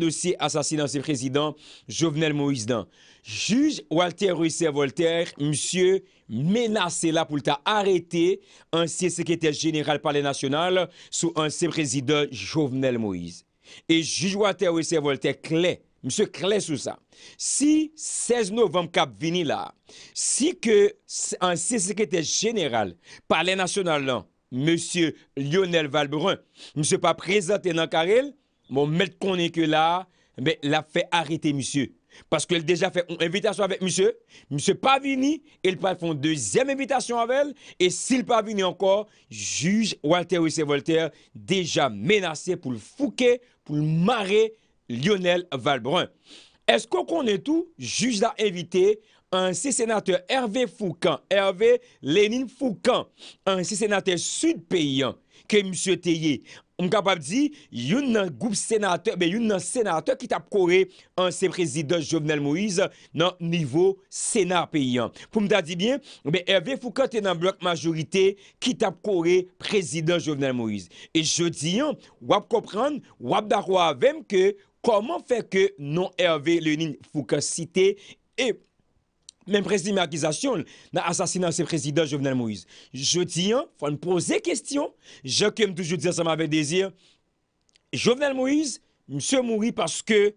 Nou si asasin an se prezident Jovenel Moïse dan Juge Walter Rousser-Volter msye menase la pou lta arete an se sekretè general pale nasyonal sou an se prezident Jovenel Moïse E juge Walter Rousser-Volter kle, msye kle sou sa Si 16 novem kap vini la, si ke an se sekretè general pale nasyonal lan non, Msye Lionel Valbrun msye pa prezente nan karel mon maître connaît que là, mais l'a fait arrêter monsieur. Parce qu'elle déjà fait une invitation avec monsieur. Monsieur pas venu, il peut faire une deuxième invitation avec elle. Et s'il pas venu encore, juge Walter Wissé Voltaire déjà menacé pour le fouquer, pour le marrer Lionel Valbrun. Est-ce qu'on connaît tout? Juge l'a invité un sénateur Hervé Foucan, Hervé Lénine Foucan, un sénateur sud paysan que Monsieur Théier, Mkabab di, yon nan goup senate, be yon nan senate ki tap kore an se prezident Jovenel Moïse nan nivou senat pe yon. Poum da di bien, be Hervé Foucault te nan blok majorite ki tap kore prezident Jovenel Moïse. E jodi yon, wap kopran, wap darwa avèm ke koman feke non Hervé Leunine Foucault site e... Même président accusation dans l'assassinat de ce président Jovenel Moïse. Je dis, il hein, faut poser question. Je comme toujours dire ça m'avait désir. Jovenel Moïse, monsieur mourit parce que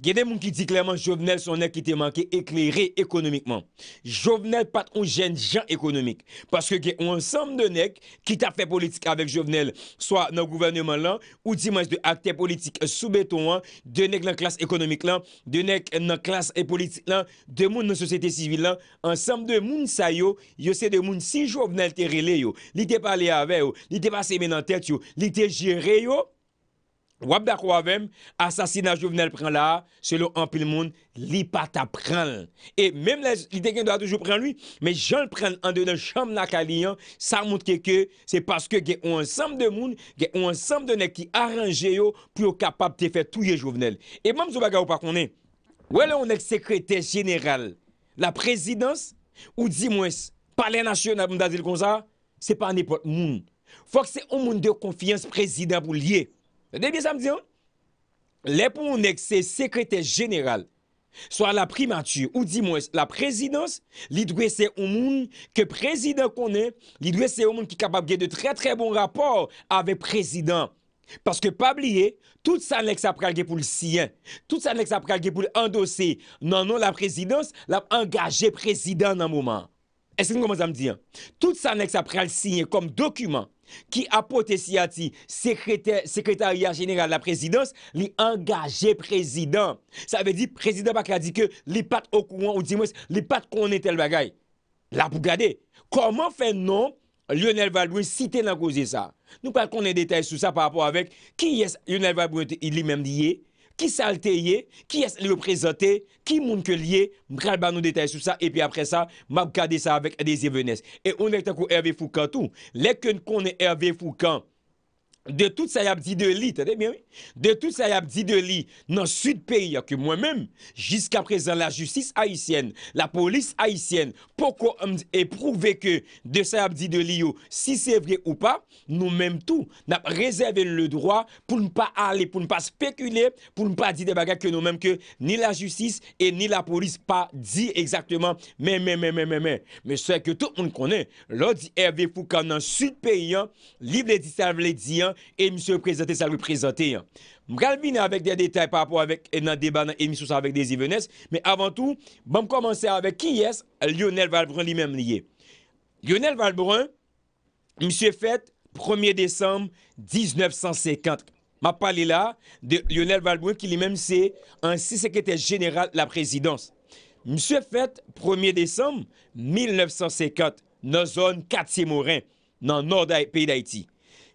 Genè moun ki di klèman Jovenel sonèk ki te manke eklerè ekonomikman. Jovenel paton jèn jan ekonomik. Paske genè moun ansam de nek ki ta fè politik avèk Jovenel. Soa nan gouvernement lan ou dimans de akte politik soubeton an. De nek nan klas ekonomik lan, de nek nan klas politik lan, de moun nan sosyete sivil lan. Ansam de moun sa yo, yo se de moun si Jovenel te rele yo. Li te pale avè yo, li te pase men an tèt yo, li te jire yo. Wabda d'accord avec assassinat Jovenel prend là, selon un pile monde, li pas ta prendre. Et même l'idée qu'il doit toujours prendre lui, mais je le prends en dedans chambre la ça montre que c'est parce que y un ensemble de monde, y un ensemble de nek qui arrange yo pour capable de faire tout Jovenel. Et même ce bagarre pas qu'on est. le on est secrétaire général, la présidence ou dis moi palais national comme ça, c'est pas n'importe monde. Faut que c'est un monde de confiance président pour lier. Se debyè sa m diyon, lè pou moun ek se sekretè general, swa la primatur, ou di moun es la prezidans, li dwe se ou moun ke prezidans konen, li dwe se ou moun ki kapab gen de tre tre bon rapor ave prezidans. Paske pabliye, tout sa lèk sa pral gen pou l'siyen, tout sa lèk sa pral gen pou l'andosè nanon non, la prezidans, l'ap angaje prezidans nan mouman. E se m komon sa m diyon, tout sa lèk sa pral siyen kom dokument qui a porté Siati, secrétaire, secrétariat général de la présidence, li engagé président. Ça veut dire, président a dit que les pattes au courant, ou dimanche, moi li pas connaît tel bagay. Là, pour garder. Comment fait non Lionel Valbouin cité dans cause ça? Nous pas qu'on détails sur ça par rapport avec qui est Lionel Valbrun, il lui-même dit, ki salteye, ki es le prezante, ki moun ke liye, mkran ban nou detay sou sa, epi apre sa, mab kade sa avek adezi venes. E onek tako Hervé Foukantou, lek kon kon Hervé Foukantou, de tout ça, y a dit de lit, bien, oui? De tout ça, y a dit de lit dans le sud pays hein, que moi-même, jusqu'à présent, la justice haïtienne, la police haïtienne, pourquoi éprouver que de ça, y a dit de si c'est vrai ou pas, nous-mêmes tout, n'a réservé le droit pour ne pas aller, pour ne pas spéculer, pour ne pas dire des bagages que nous-mêmes, que ni la justice et ni la police pas dit exactement, mais, mais, mais, mais, mais, mais, mais, c'est que tout le monde connaît, l'autre dit Hervé Foucault dans le sud pays, hein, libre dit ça, hein, E msè prezente sa lwè prezente M kalbine avèk de detay pa apò avèk nan debat nan emisyon sa avèk de zivenes Mè avantou, m bon, komanse avèk ki yès Lionel Valbrun li mèm liye Lionel Valbrun msè fèt 1er Desembre 1950 M ap pale la de Lionel Valbrun ki li mèm se ansi sekete general la prezidans Msè fèt 1er Desembre 1950 nan zon 4ye morè nan nord paye d'Haïti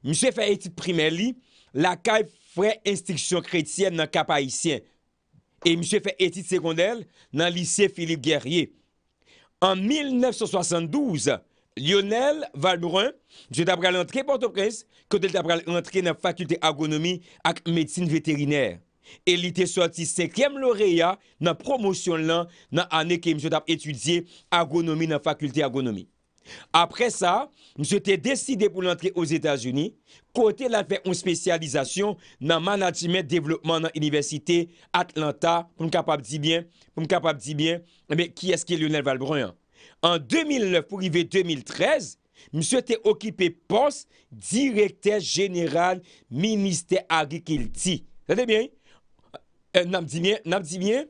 Mse fè etit primè li lakay fwè instriksyon kretisyen nan kapayisyen. E mse fè etit sekondel nan lise Filip Guerrier. An 1972, Lionel Valbrun dje dap gale antre Port-au-Prince kote dap gale antre nan fakulte agonomi ak medsine veterinère. E li te soti sekèm loreya nan promosyon lan nan ane ke mse dap etudye agonomi nan fakulte agonomi. Après ça, je décidé pour l'entrée aux États-Unis, côté là fait une spécialisation dans management développement dans l'université Atlanta, pour me capable dire bien, pour me capable dire bien, mais qui est-ce qui est Lionel Valbrun? En 2009 pour arriver 2013, Monsieur était occupé poste directeur général ministère agriculture. Vous bien? Euh, n'a dit bien, n'a dit bien,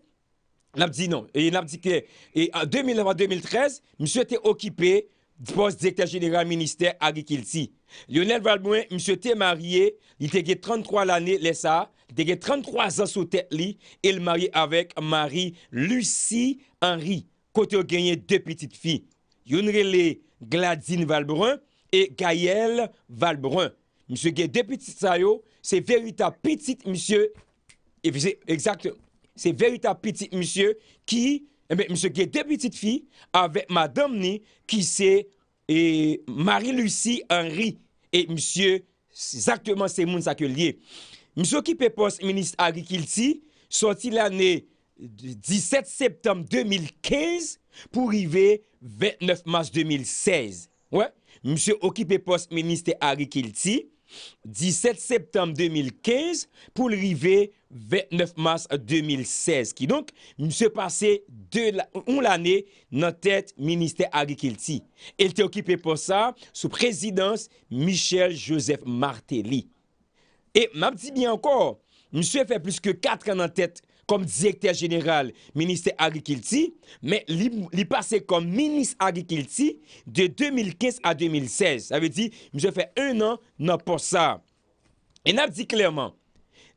dit non. Et n'a dit que et en 2009 2013, monsieur était occupé poste directeur général ministère agriculture. Lionel Valbrun monsieur était marié, il était 33 l'année, les ça, il était 33 ans sous tête il et marié avec Marie Lucie Henry, côté gagné deux petites filles. Yon relé Gladine Valbrun et Gaël Valbrun. Monsieur est deux petites yo, c'est véritable petite monsieur et c'est exact, c'est véritable petit monsieur qui Mse gen de bitit fi ave madam ni ki se Marie-Lucie Henry e mse zaktouman se moun zake liye. Mse okipe post-ministre Ari Kilti, soti l ane 17 septem 2015 pou rive 29 mars 2016. Mse okipe post-ministre Ari Kilti. 17 septembre 2015 pour arriver 29 mars 2016 qui donc monsieur passé une l'année dans tête ministère agriculture. Il était occupé pour ça sous présidence Michel Joseph Martelly. Et m'a dit bien encore, monsieur fait plus que 4 ans en tête comme directeur général ministère agriculture, mais il passait comme ministre agriculture de 2015 à 2016. Ça veut dire, je fait un an dans pour ça. Et n'a dit clairement,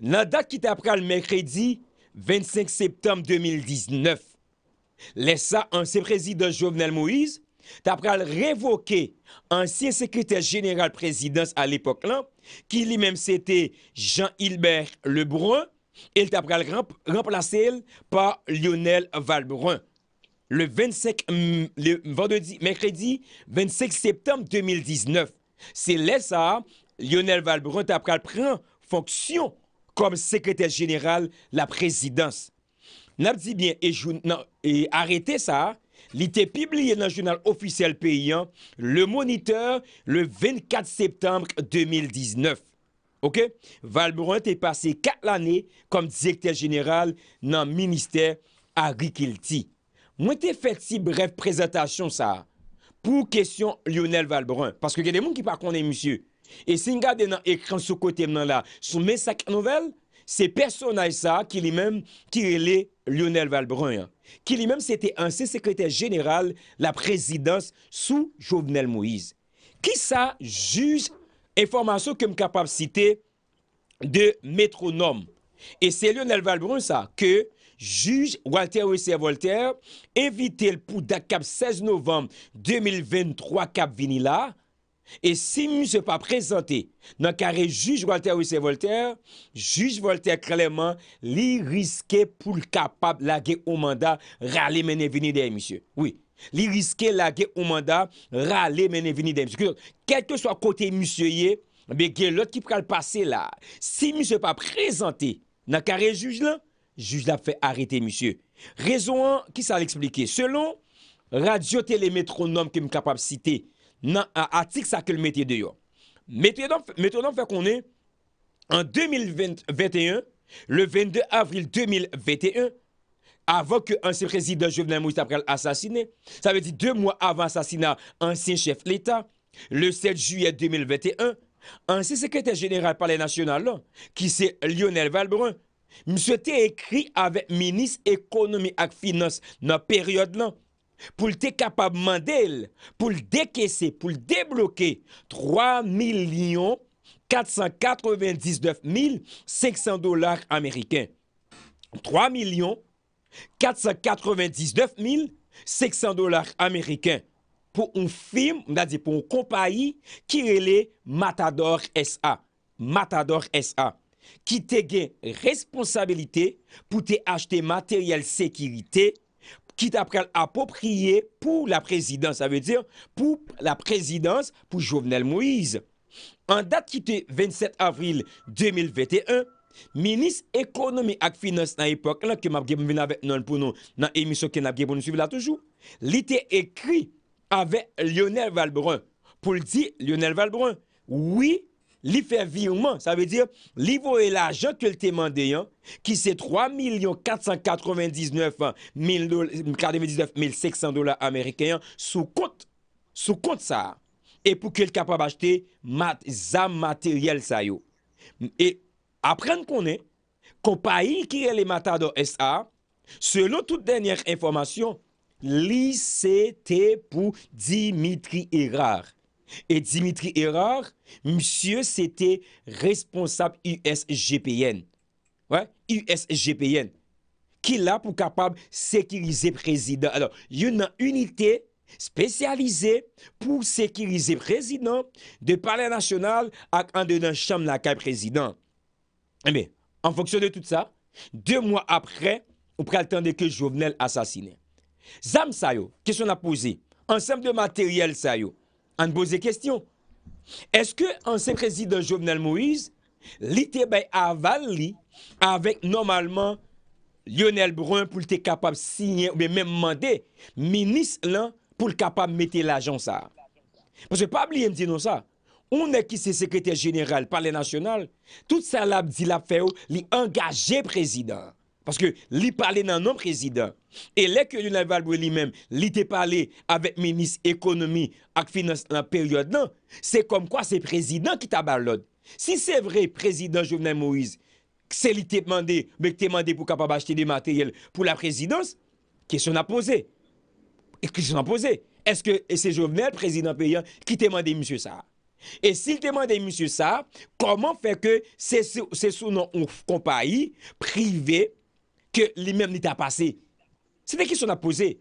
la date qui pris le mercredi 25 septembre 2019, l'ancien ancien président Jovenel Moïse, le révoquer ancien secrétaire général présidence à l'époque là, qui lui-même c'était Jean-Hilbert Lebrun, il t'a remplacé par Lionel Valbrun. Le 25, mm, le vendredi, mercredi 25 septembre 2019, c'est là ça, Lionel Valbrun t'a prend fonction comme secrétaire général la présidence. N'a dit bien et, ça, il était publié dans le journal officiel paysan Le Moniteur le 24 septembre 2019. OK? Valbrun est passé quatre années comme directeur général dans le ministère agriculture. Moi, t'ai fait une brève présentation ça pour question Lionel Valbrun. Parce que y a des gens qui ne connaissent pas, monsieur. Et si vous regardez dans l'écran sur côté là, sur mes sacs nouvelles, c'est personnage ça qui lui-même qui est Lionel Valbrun hein. qui lui-même c'était ancien secrétaire général la présidence sous Jovenel Moïse qui ça juge Enformasyon kem kapap site de metronom. E se Lionel Valbron sa ke juj Walter Wissier-Walter evite l pou da kap 16 novem 2023 kap vini la. E si mou se pa prezante nan kare juj Walter Wissier-Walter, juj Walter kreleman li riske pou l kapap lage o manda rale mene vini deye misye. Li riske la ge ou manda, rale men e vini dem. Kèlke so a kote musyeye, be gen lot ki pral pase la. Si musye pa prezante, nan kare juj la, juj la fe arete musye. Rezonan ki sa l'explike. Selon radio telemetronom kem kapap site nan a atik sa kel metye deyo. Metronom fe konen, an 2021, le 22 avril 2021, avant que l'ancien président Jovenel Moïse après assassiné. Ça veut dire deux mois avant l'assassinat ancien chef de l'État, le 7 juillet 2021, ancien secrétaire général par les qui c'est Lionel Valbrun, monsieur écrit avec ministre économie et finance dans la période là pour être capable de demander, pour décaisser, pour débloquer 3 millions 499 500 dollars américains. 3 millions 499 500 dollars américains pour un film, on à dire pour une compagnie qui les Matador SA. Matador SA qui te responsabilité pour te acheter matériel sécurité qui t'apprend approprié pour la présidence, ça veut dire pour la présidence pour Jovenel Moïse. En date qui était 27 avril 2021, Ministre économie et finance dans l'époque là que m'a venu avec nous pour nous dans émission que n'a pour nous suivre là toujours. L'été écrit avec Lionel Valbrun pour le dire Lionel Valbrun oui li fait virement, ça veut dire li voye l'argent que te mandé hein, qui c'est 3 499 500 dollars américains sous compte sous compte ça et pour qu'il capable acheter mat, zam matériel ça yo. Et Aprende konen, kompa il kire le mata do S.A. Selon tout denyer informasyon, li se te pou Dimitri Erard. Et Dimitri Erard, msye se te responsable USGPN. Wè, USGPN. Ki la pou kapab sekirize prezident. Alors, yon nan unité spesyalize pou sekirize prezident de palè national ak an de nan cham la kè prezident. Eh bien, en fonction de tout ça, deux mois après, on prend le que Jovenel assassiné. Zam ça yo, question à poser. Ensemble de matériel ça yo. On pose question. Est-ce que ancien président Jovenel Moïse l'était aval li avec normalement Lionel Brun pour être capable de signer ou même demander ministre là pour capable de mettre l'argent ça. Parce que pas oublier de dire non ça. ou ne ki se sekretèr jeneral pale nasyonal, tout sa lab di la feo li engaje prezident. Paske li pale nan nan prezident. E leke li nan valbo li men, li te pale avèk menis ekonomi ak finas nan peryode nan, se kom kwa se prezident ki tabalod. Si se vre prezident Jouvenel Moïse, se li te mande, be te mande pou kapab achete de materyel pou la prezidons, kesyon apose. E kesyon apose. E se Jouvenel prezident peyyan ki te mande msye sa a? Et s'il demande à monsieur ça, comment faire que c'est sous nos compagnie privée que lui-même n'est pas passé? C'est des questions à poser.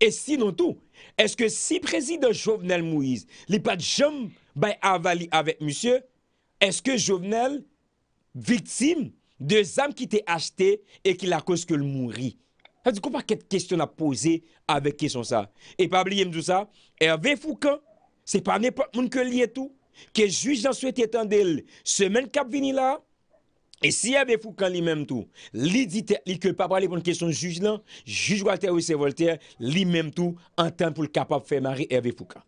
Et sinon tout, est-ce que si président Jovenel Moïse n'est pas jamais ben, avali avec monsieur, est-ce que Jovenel, victime de zam qui étaient acheté et qui la cause que le mourit? Ça dit qu'on question à poser avec sont ça. Et pas oublier tout ça, Hervé Foucan, Se pa nepot moun ke li etou, ke juj jan sou eti etande l, semen kap vini la, e si erbe foukan li menm tou, li di te li ke pap wale pou an kesyon juj lan, juj Walter W.S. Voltaire, li menm tou, an tan pou l kapap fè mari erbe foukan.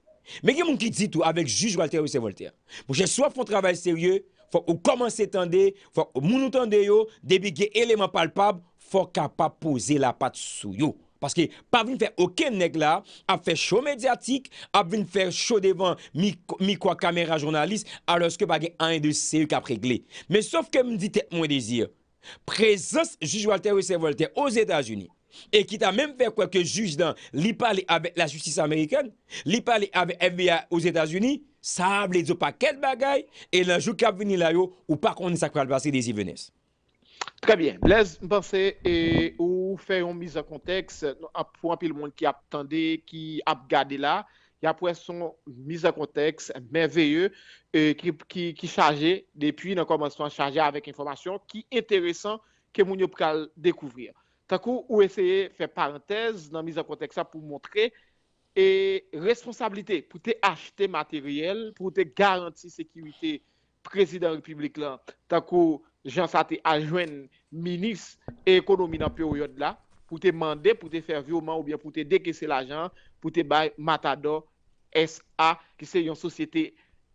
Mè gen moun ki di tou avek juj Walter W.S. Voltaire. Mwen jè sou ap foun travèl seryè, fòk ou koman setande, fòk ou moun utande yo, debi ge eleman palpab, fòk kapap pose la pat sou yo. Paske pa vin fè okè nèk la, ap fè show medyatik, ap vin fè show devan mi kwa kamera jounalist, alòs ke bagè an e de se yu kap regle. Me sof ke m di tè mwen dizir, prezons juj walter ou se walter ou zetajuni, e kita mèm fè kwa ke juj dan li pale abe la justis Ameriken, li pale abe FBI ou zetajuni, sa ap le dzo pakèd bagay, e la jou kap veni la yo ou pa koni sa kwa al basi dizi venes. Très bien. Laisse penser et ou faire une mise en contexte pour un peu le monde qui attendait, qui a regardé là. Il y a pour mise en contexte merveilleux euh, qui, qui, depuis. chargé depuis le à charger avec information qui intéressant que nous yo découvrir. Tant qu'on ou essayer faire parenthèse dans mise en contexte pour montrer et responsabilité pour te acheter matériel, pour te garantir sécurité prezident republik lan, ta kou jan sa te ajoen minis ekonomi nan peryot la, pou te mande, pou te fer vyoman, ou bien pou te deke se la jan, pou te bay Matador S.A. ki se yon sosyete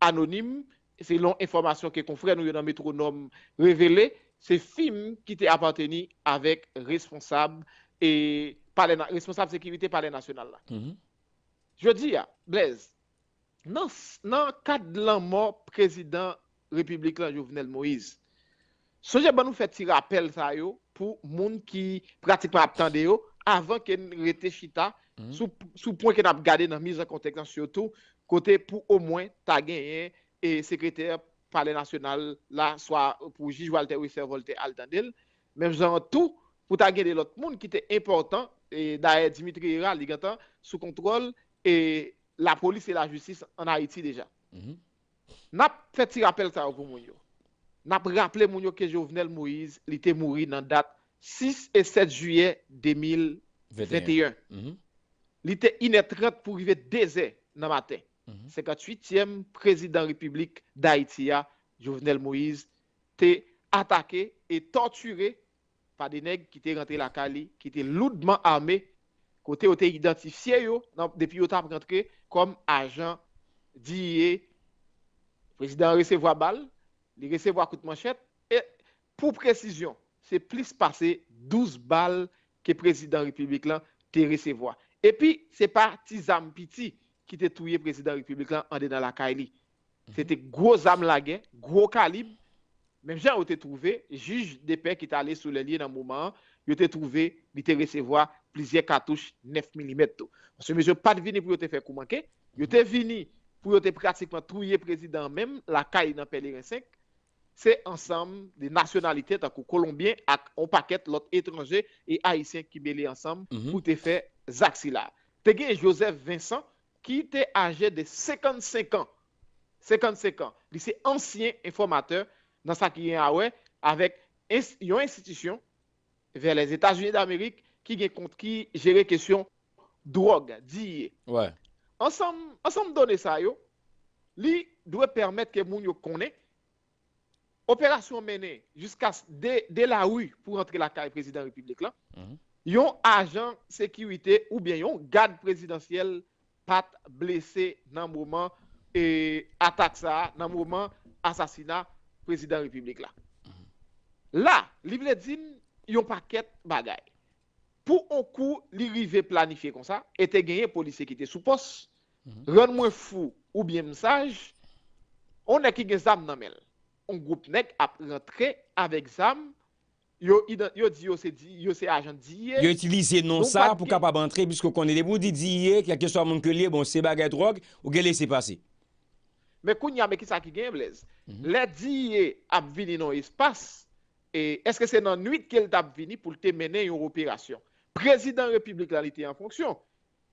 anonim, se yon informasyon ke konfren ou yon an metronom revele, se fim ki te apateni avèk responsab sekivite pale nasyonal la. Mm-hmm. Je di ya, Blaise, nan kat lanman prezident Republik lan Jouvenel Moïse. So jè ban nou fèt ti rappel ta yo pou moun ki pratikman ap tande yo avan ken rete chita hmm. sou pouen ken ap gade nan mizan konteknan sio tou, kote pou ou mwen ta genyen e sekretèr pale nasyonal la, swa pou Jijou Alte Ouisse Alte Alte Andel, mèm zan tout pou ta genyen lot moun ki te importan e daè Dimitri Hira ligatan sou kontrol e la polis e la justis an Haiti deja. Hmm. Nap fet ti rappel ta ou pou moun yo Nap rapple moun yo ke Jovenel Moïse Li te mouri nan dat 6 et 7 juye 2021 Li te inetret pou rive deze nan maten 58e prezident republik Da itiya Jovenel Moïse Te atake non, e torture Pa de neg ki te rentre la kali Ki te loudman ame Ko te ote identifisye yo Depi ote ap rentre Kom ajan diye Prezident recevwa bal, li recevwa kout manchet, e pou prezisyon, se plis pase 12 bal ke prezident republik lan te recevwa. E pi, se pa ti zan piti ki te touye prezident republik lan ande nan la kaini. Mhm. Se te gwo zan lagen, gwo kalib, men jen ou te trouve, juj de pek ki te ale sou le liye nan mouman, yo te trouve li te recevwa plizye katouche 9 mm. Monsen mèjou pat vini pou yo te fè koumanke, yo te vini, pou yo te pratikman trouye prezidant mem, la ka yi nan PNR 5, se ansam de nasyonalite takou Colombien ak on paket lot etranje e Haitien kibele ansam mm-hmm. pou te fe Zaxila. Te gen Joseph Vincent, ki te age de 55 an, 55 an, li se ansyen informateur nan sa ki yon awen avek yon institisyon ver les Etats-Unis d'Amerik ki gen kont ki jere kesyon drog, diye, ensemble ensemble ça yo li doit permettre que moun yo connaît opération menée jusqu'à de, la rue pour entrer la caille président de la République là. Mhm. Yon agent sécurité ou bien yon garde présidentiel pat blessé dans le moment et attaque ça dans le moment assassinat président de la République là. Mhm. Là, li vle din yon paquet bagay. Pour un coup, li rive planifié comme ça, et te gagné policier qui était sous poste Mhm. Renn mwen fwo ou bie msaj, on ek ki gen zam nanmel. On goup nek ap rentre avek zam, yo se ajan diye. Yo itilize non sa pou kap ap rentre, bisko konede bou di diye, ki a keswa moun ke liye, bon se bagay drog, ou ge le se pase. Me koun yame ki sa ki gen blèz. Mhm. Le diye ap vini non espas, e eske se nan nuit ke l tap vini pou te mene yon opirasyon. Prezident Republikanite yon fonksyon.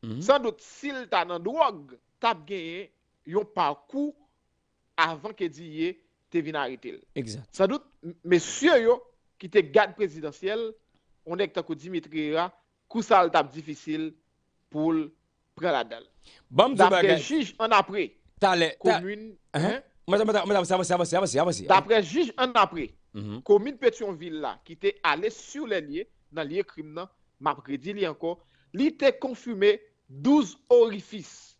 Mhm. San dout sil ta nan drog Tab genye yon pa kou Avan ke diye Te vina ritil San dout mesye yo Ki te gad prezidentiyel On ek ta kou Dimitriya Kousal tab difisil Poul praladel Dapre jij an apre Komine Dapre jij an apre Komine Petionville la Ki te ale sur lenye Nan liye krimna Li te konfume 12 orifis,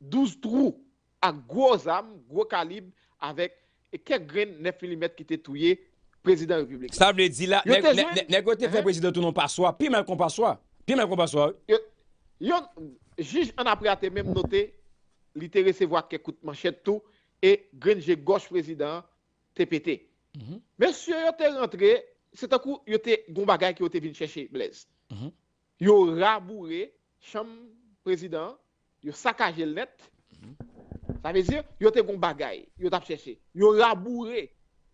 12 trou, a gwo zam, gwo kalib, avek, e kek gren ne filimet ki te touye, prezident republikan. Sab le di la, ne kote fe prezident tou non pa swa, pi men kom pa swa, pi men kom pa swa. Jij an apre a te mem note, li te rese vwa kek kout manchet tou, e gren je gwoche prezident, te pete. Men si yo te rentre, se ta kou yo te goun bagay ki yo te vin cheshe, mm-hmm. yo rabou re, chambre président, yo saccagé le net. Mhm. Ça veut dire, yo te gon bagay, yo avez cherché, yo rabouré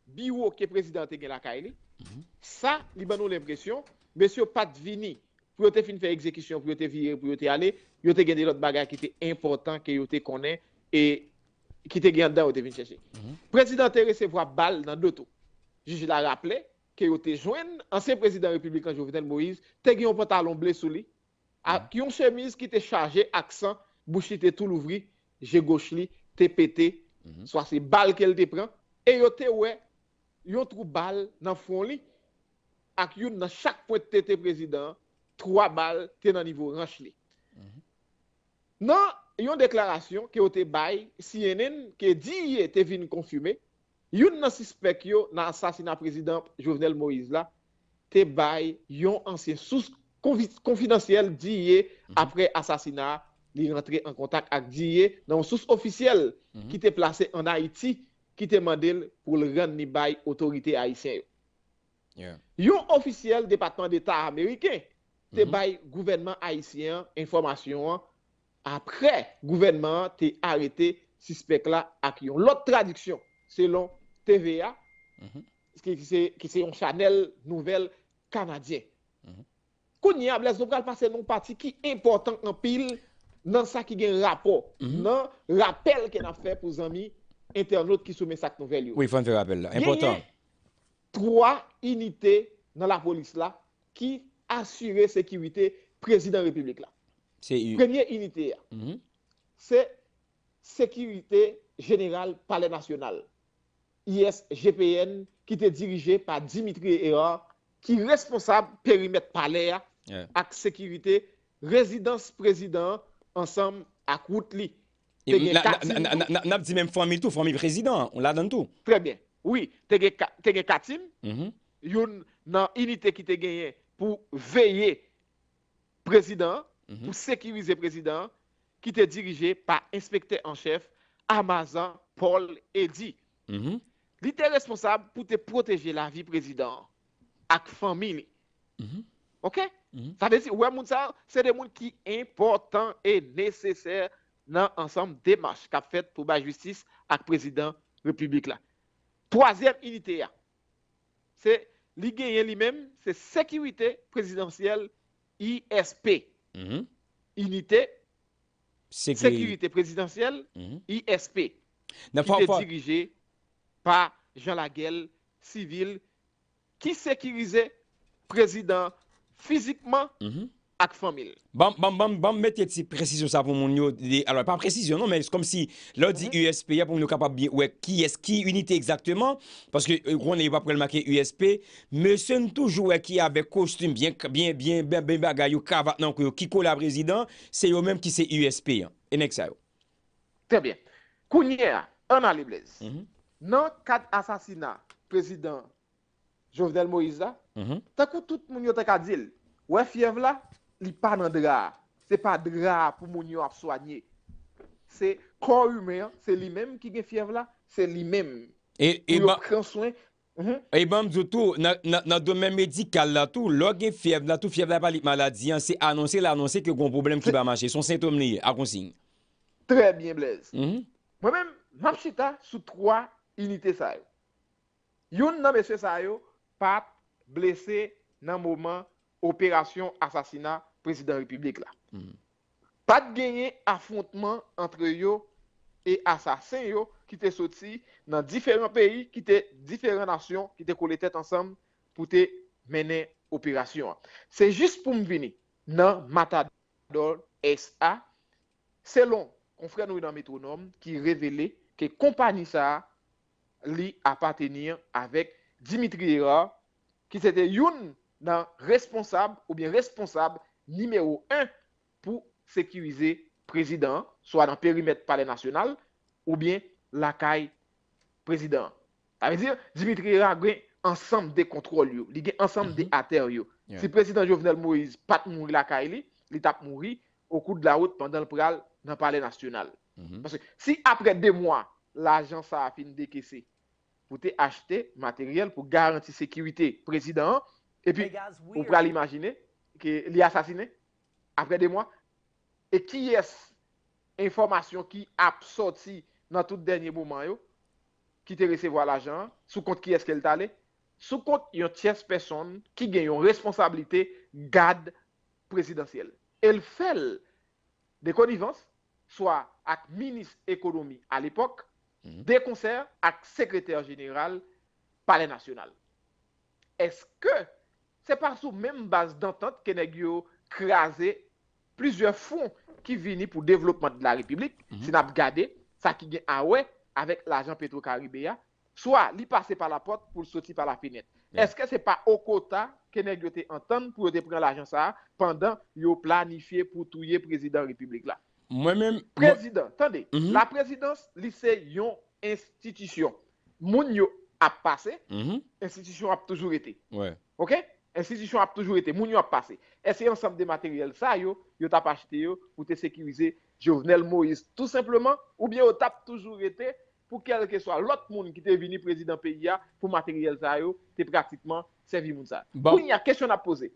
bureau que président te gen la kaili. Mhm. Ça, li ban l'impression, monsieur Pat Vini, pour vous te fin faire exécution, pour vous te virer, pour vous te aller, yo te gen des autres qui étaient important que yo te connaît et qui te gen dedans yo te vin chercher. Mhm. Président te recevoir balle dans deux tours. Juge la rappelé que yo te joine ancien président républicain Jovenel Moïse, te gen un pantalon bleu sous lui. ak hmm. yon chemise ki te chaje aksan bouchi te tou louvri, je goch li te pete, hmm. swa se bal kel te pren, e yo te we yon trou bal nan fon li ak yon nan chak pointe te te prezident, 3 bal te nan nivou ranch li hmm. nan yon deklarasyon ki yo te bay, CNN ki diye te vin konfume yon nan sispek yo nan sasina prezident Jovenel Moïse la te bay yon ansye soust Konfinansyel diye mhm. apre asasina li rentre an kontak ak diye nan souf ofisyel mhm. ki te plase an Haiti ki te mandel pou le rende ni bay otorite Haitien. Yo ofisyel Departement d'Etat Ameriken te mhm. bay gouvenman Haitien informasyon apre gouvenman te arete si spek la ak yon. Lout tradiksyon selon TVA ki se yon chanel nouvel Kanadyen. Kouni a blèzou pral pasè nou pati ki important an pil nan sa ki gen rapor, mhm. nan rapel ke nan fè pou zami internet ki soume sak nou vel yo. Oui, fan te rapel la, important. Yen yè, 3 unitè nan la polis la ki asyre sekirite prezident republik la. Premier unitè ya, mhm. se sekirite general pale nasyonal. ISGPN ki te dirije pa Dimitri Ewa ki responsab perimet pale ya. ak sekirite rezidans prezidans ansam ak wout li. Te gen katim pou... Nap di men fomil tou, fomil prezidans, on la don tou. Tre bien, oui, te gen katim, mm-hmm. yon nan inite ki te genye pou veye prezidans, mm-hmm. pou sekirize prezidans, ki te dirije pa inspekte en chef Amazon Paul Eddy. Mm-hmm. Li te responsab pou te proteje la vi prezidans ak fomil li. Mhm. Ouè moun sa, se de moun ki important e nesesèr nan ansam demache kap fèt pou ba justice ak prezident republik la. Poazèr unitè ya, li genyen li mèm, se sekirite prezidentiyel ISP. Mhm. Unite, sekirite prezidentiyel ISP. Mhm. Ki se dirije pa Jean Laguel, sivil, ki sekirize prezident ISP. physiquement avec mhm. famille. ak famille. Bam, bam, bam, bam, mettez une précision ça pour alors pas précision non, c'est comme si, l'on dit USP, pour vous capable de dire qui qui est qui unité exactement, parce que euh, pas pas le marquer USP, mais c'est toujours qui avec costume bien, bien, bien, bien, bien bien, yo, kavat nan colle la président, se eux même qui USP, hein. Et next, ça. bien. bien. bien, an bien, mm -hmm. Non, quatre bien, président Jovenel Moïse, Mhm. Ta kou tout moun yo te ka dil. Wè fiev la, li pa nan drar. Se pa drar pou moun yo ap soanye. Se kor yume, se li menm ki gen fiev la, se li menm. E, e ban mzou mhm. e tou, nan domen medikal la tou, lò gen fiev la, tou fiev la pa li maladi, se anonsi l'anonsi ke kon problem ki ba manche. Son sintom li, akonsi. Tre bie, Blaise. Mhm. Mwen menm, mamsita sou 3 unitè sayo. Youn nan meswe sayo, pat, blese nan mouman operasyon asasina prezident republik la. Pat genye afontman antre yo e asasen yo ki te soti nan diferent peyi ki te diferent nasyon ki te kole tet ansam pou te mene operasyon. Se jist pou m vini nan matadol SA selon konfren ou nan metronom ki revele ke kompani sa li apatenir avek Dimitri Hira ki se te youn nan responsab ou bien responsab nimeyo 1 pou sekwize prezident, soa nan perimet pale nasyonal ou bien lakay prezident. A mi dir, Dimitri Raga gen ansam de kontrol yo, li gen ansam de mhm. ater yo. Si prezident Jovenel Moise pat mouri lakay li, li tap mouri, ou kou de la wot pandan lpral nan pale nasyonal. Mhm. Si apre de mwa, la jan sa fin dekesi, pou te achete materyel pou garanti sekwite prezidant, epi pou pral imagine ke li asasine apre de mwa, e ki yes informasyon ki apsoti nan tout denye bouman yo, ki te resevo al ajan, sou kont ki yes ke l tale, sou kont yon tjes person ki gen yon responsabilite gad prezidansyel. El fel de konivans, swa ak minis ekonomi al epok, Mhm. Dey konser ak sekreter jeneral pale nasyonal Eske se pa sou menm base d'antan ke neg yo krasi Plisye fon ki vini pou devlopman de la republik mhm. Sin ap gade sa ki gen awe avèk la jan Petro Karibéa Soa li pase pa la pot pou soti pa la pinet Eske se pa okota ke neg yo te antan pou yo depren la jan sa Pendan yo planifiye pou touye prezident republik la Moi-même. Président, attendez, mhm. la présidence, c'est institution. Moun a passé, mhm. institution a toujours été. Ouais. OK? Institution a toujours été, moun a passé. est c'est ensemble des matériels. ça yo, yo tap acheté yo pour sécuriser Jovenel Moïse, tout simplement, ou bien yo tap toujours été pour quel que soit l'autre monde qui est venu président PIA pour matériel ça yo, t'es pratiquement servi moun ça. Bon. Bah- il y a question à poser.